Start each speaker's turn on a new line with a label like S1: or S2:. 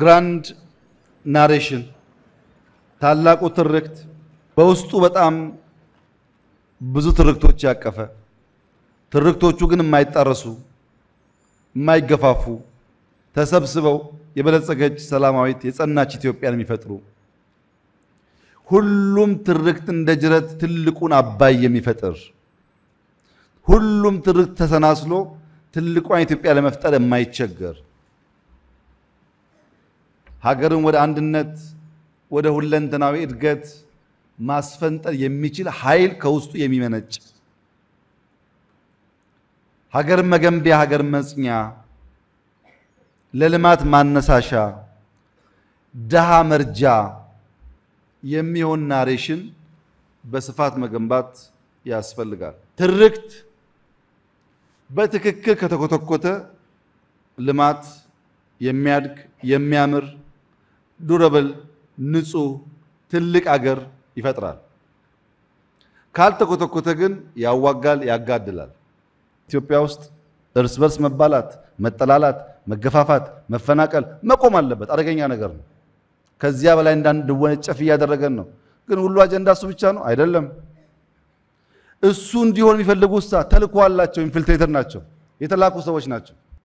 S1: ግራንድ ናሬሽን ታላቁ ትርክት በውስጡ በጣም ብዙ ትርክቶች ያቀፈ ትርክቶቹ ግን የማይጣረሱ የማይገፋፉ ተሰብስበው የበለጸገች ሰላማዊት የጸናች ኢትዮጵያን የሚፈጥሩ ሁሉም ትርክት እንደ ጅረት ትልቁን አባይ የሚፈጥር ሁሉም ትርክት ተሰናስሎ ትልቋን ኢትዮጵያ ለመፍጠር የማይቸገር ሀገርን ወደ አንድነት ወደ ሁለንተናዊ እድገት ማስፈንጠር የሚችል ኃይል ከውስጡ የሚመነጭ ሀገር መገንቢያ፣ ሀገር መጽኛ፣ ለልማት ማነሳሻ፣ ድሃ መርጃ የሚሆን ናሬሽን በስፋት መገንባት ያስፈልጋል። ትርክት በትክክል ከተኮተኮተ ልማት የሚያድግ የሚያምር ዱረብል ንጹህ ትልቅ አገር ይፈጥራል። ካልተኮተኮተ ግን ያዋጋል፣ ያጋድላል። ኢትዮጵያ ውስጥ እርስ በርስ መባላት፣ መጠላላት፣ መገፋፋት፣ መፈናቀል መቆም አለበት። አደገኛ ነገር ነው። ከዚያ በላይ እንዳንድወነጨፍ እያደረገን ነው። ግን ሁሉ አጀንዳ እሱ ብቻ ነው አይደለም። እሱ እንዲሆን የሚፈልጉ ውሳ ተልኮ አላቸው። ኢንፊልትሬተር ናቸው፣ የተላኩ ሰዎች ናቸው።